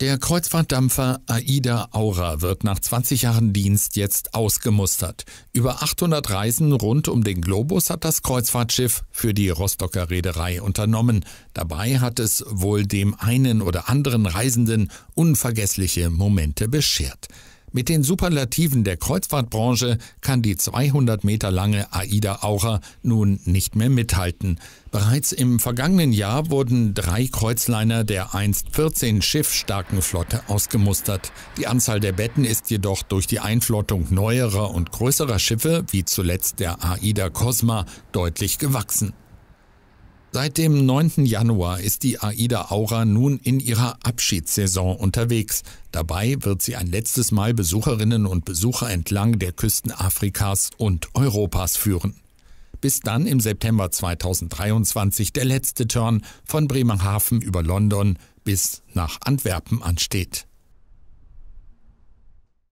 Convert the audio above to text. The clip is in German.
Der Kreuzfahrtdampfer Aida Aura wird nach 20 Jahren Dienst jetzt ausgemustert. Über 800 Reisen rund um den Globus hat das Kreuzfahrtschiff für die Rostocker Reederei unternommen. Dabei hat es wohl dem einen oder anderen Reisenden unvergessliche Momente beschert. Mit den Superlativen der Kreuzfahrtbranche kann die 200 Meter lange Aida Aura nun nicht mehr mithalten. Bereits im vergangenen Jahr wurden drei Kreuzliner der einst 14 Schiff starken Flotte ausgemustert. Die Anzahl der Betten ist jedoch durch die Einflottung neuerer und größerer Schiffe, wie zuletzt der Aida Cosma, deutlich gewachsen. Seit dem 9. Januar ist die Aida Aura nun in ihrer Abschiedssaison unterwegs. Dabei wird sie ein letztes Mal Besucherinnen und Besucher entlang der Küsten Afrikas und Europas führen. Bis dann im September 2023 der letzte Turn von Bremerhaven über London bis nach Antwerpen ansteht.